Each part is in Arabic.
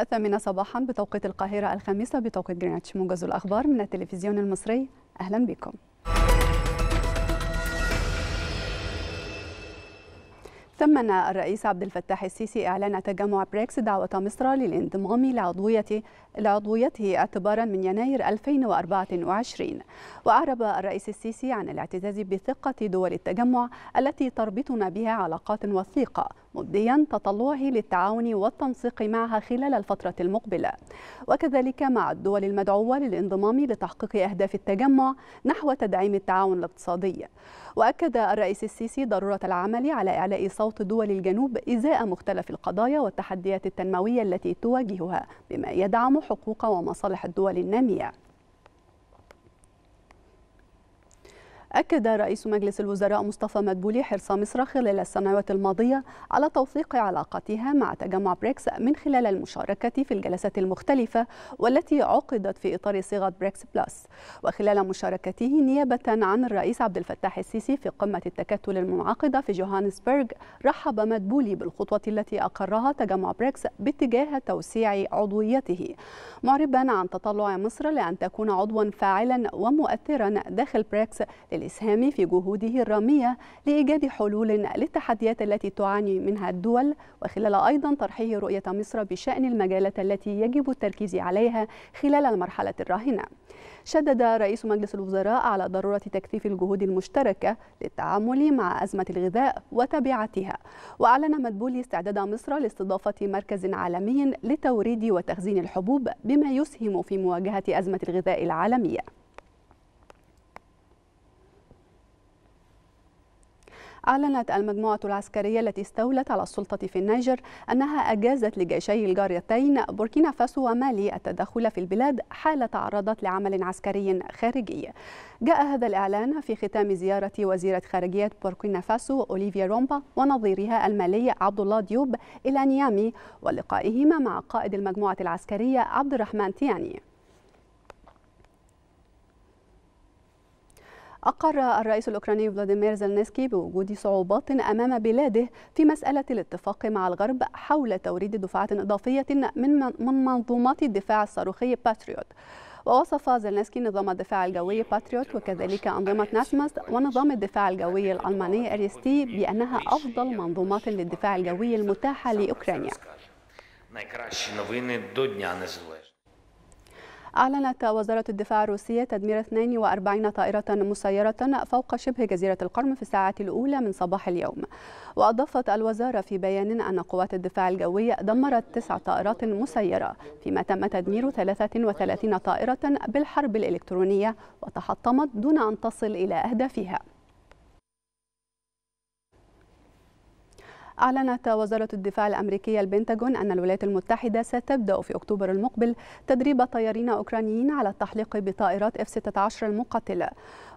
الثامنة صباحا بتوقيت القاهرة الخامسة بتوقيت جرينتش موجز الأخبار من التلفزيون المصري أهلا بكم ثمن الرئيس عبد الفتاح السيسي إعلان تجمع بريكس دعوة مصر للانضمام لعضويته لعضويته اعتبارا من يناير 2024 وأعرب الرئيس السيسي عن الاعتزاز بثقة دول التجمع التي تربطنا بها علاقات وثيقة مبديا تطلعه للتعاون والتنسيق معها خلال الفترة المقبلة وكذلك مع الدول المدعوة للانضمام لتحقيق أهداف التجمع نحو تدعيم التعاون الاقتصادي وأكد الرئيس السيسي ضرورة العمل على إعلاء صوت دول الجنوب إزاء مختلف القضايا والتحديات التنموية التي تواجهها بما يدعم حقوق ومصالح الدول النامية أكد رئيس مجلس الوزراء مصطفى مدبولي حرص مصر خلال السنوات الماضية على توثيق علاقتها مع تجمع بريكس من خلال المشاركة في الجلسات المختلفة والتي عقدت في إطار صيغة بريكس بلس وخلال مشاركته نيابة عن الرئيس عبد الفتاح السيسي في قمة التكتل المنعقدة في جوهانسبرغ رحب مدبولي بالخطوة التي أقرها تجمع بريكس باتجاه توسيع عضويته معربا عن تطلع مصر لأن تكون عضوا فاعلا ومؤثرا داخل بريكس لل والإسهام في جهوده الرامية لإيجاد حلول للتحديات التي تعاني منها الدول وخلال أيضا طرحه رؤية مصر بشأن المجالات التي يجب التركيز عليها خلال المرحلة الراهنة شدد رئيس مجلس الوزراء على ضرورة تكثيف الجهود المشتركة للتعامل مع أزمة الغذاء وتبعاتها وأعلن مدبولي استعداد مصر لاستضافة مركز عالمي لتوريد وتخزين الحبوب بما يسهم في مواجهة أزمة الغذاء العالمية أعلنت المجموعة العسكرية التي استولت على السلطة في النيجر أنها أجازت لجيشي الجاريتين بوركينا فاسو ومالي التدخل في البلاد حال تعرضت لعمل عسكري خارجي جاء هذا الإعلان في ختام زيارة وزيرة خارجية بوركينا فاسو أوليفيا رومبا ونظيرها المالي عبد الله ديوب إلى نيامي ولقائهما مع قائد المجموعة العسكرية عبد الرحمن تياني أقر الرئيس الأوكراني فلاديمير زلنسكي بوجود صعوبات أمام بلاده في مسألة الاتفاق مع الغرب حول توريد دفعات إضافية من من منظومات الدفاع الصاروخي باتريوت. ووصف زلنسكي نظام الدفاع الجوي باتريوت وكذلك أنظمة ناسمست ونظام الدفاع الجوي الألماني اريستي بأنها أفضل منظومات للدفاع الجوي المتاحة لأوكرانيا. أعلنت وزارة الدفاع الروسية تدمير 42 طائرة مسيرة فوق شبه جزيرة القرم في الساعات الأولى من صباح اليوم وأضافت الوزارة في بيان أن قوات الدفاع الجوي دمرت تسع طائرات مسيرة فيما تم تدمير 33 طائرة بالحرب الإلكترونية وتحطمت دون أن تصل إلى أهدافها أعلنت وزارة الدفاع الأمريكية البنتاغون أن الولايات المتحدة ستبدأ في أكتوبر المقبل تدريب طيارين أوكرانيين على التحليق بطائرات F-16 المقاتلة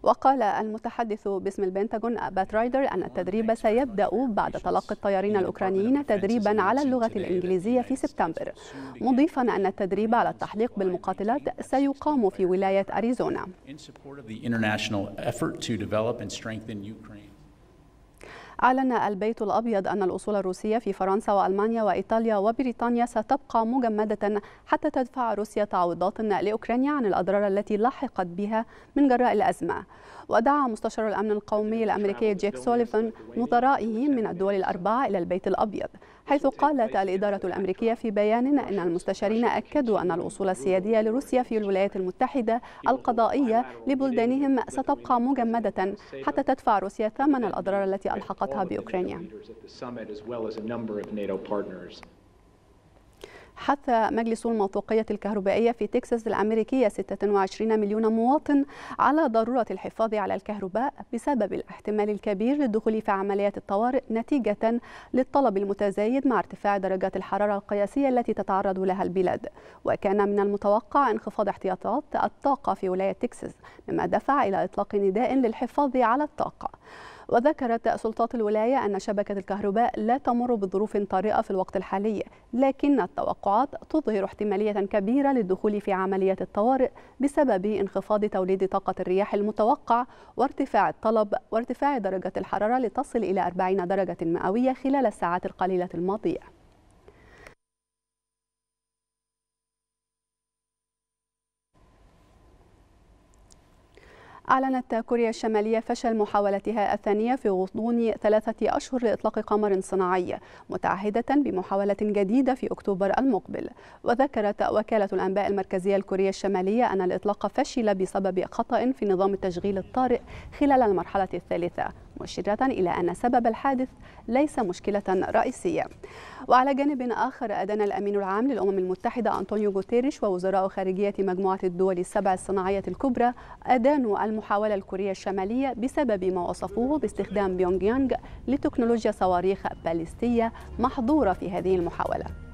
وقال المتحدث باسم البنتاغون بات رايدر أن التدريب سيبدأ بعد تلقي الطيارين الأوكرانيين تدريبا على اللغة الإنجليزية في سبتمبر مضيفا أن التدريب على التحليق بالمقاتلات سيقام في ولاية أريزونا. أعلن البيت الأبيض أن الأصول الروسية في فرنسا وألمانيا وإيطاليا وبريطانيا ستبقى مجمدة حتى تدفع روسيا تعويضات لأوكرانيا عن الأضرار التي لحقت بها من جراء الأزمة ودعا مستشار الأمن القومي الأمريكي جيك سوليفان نظرائه من الدول الأربعة إلى البيت الأبيض حيث قالت الإدارة الأمريكية في بيان أن المستشارين أكدوا أن الأصول السيادية لروسيا في الولايات المتحدة القضائية لبلدانهم ستبقى مجمدة حتى تدفع روسيا ثمن الأضرار التي ألحقتها بأوكرانيا. حث مجلس الموثوقية الكهربائية في تكساس الأمريكية 26 مليون مواطن على ضرورة الحفاظ على الكهرباء بسبب الاحتمال الكبير للدخول في عمليات الطوارئ نتيجة للطلب المتزايد مع ارتفاع درجات الحرارة القياسية التي تتعرض لها البلاد وكان من المتوقع انخفاض احتياطات الطاقة في ولاية تكساس مما دفع إلى إطلاق نداء للحفاظ على الطاقة وذكرت سلطات الولاية أن شبكة الكهرباء لا تمر بظروف طارئة في الوقت الحالي لكن التوقعات تظهر احتمالية كبيرة للدخول في عملية الطوارئ بسبب انخفاض توليد طاقة الرياح المتوقع وارتفاع الطلب وارتفاع درجة الحرارة لتصل إلى 40 درجة مئوية خلال الساعات القليلة الماضية أعلنت كوريا الشمالية فشل محاولتها الثانية في غضون ثلاثة أشهر لإطلاق قمر صناعي متعهدة بمحاولة جديدة في أكتوبر المقبل وذكرت وكالة الأنباء المركزية الكورية الشمالية أن الإطلاق فشل بسبب خطأ في نظام التشغيل الطارئ خلال المرحلة الثالثة مشيرة إلى أن سبب الحادث ليس مشكلة رئيسية وعلى جانب آخر أدان الأمين العام للأمم المتحدة أنطونيو غوتيريش ووزراء خارجية مجموعة الدول السبع الصناعية الكبرى أدانوا المحاولة الكورية الشمالية بسبب ما وصفوه باستخدام بيونغيانغ لتكنولوجيا صواريخ باليستية محظورة في هذه المحاولة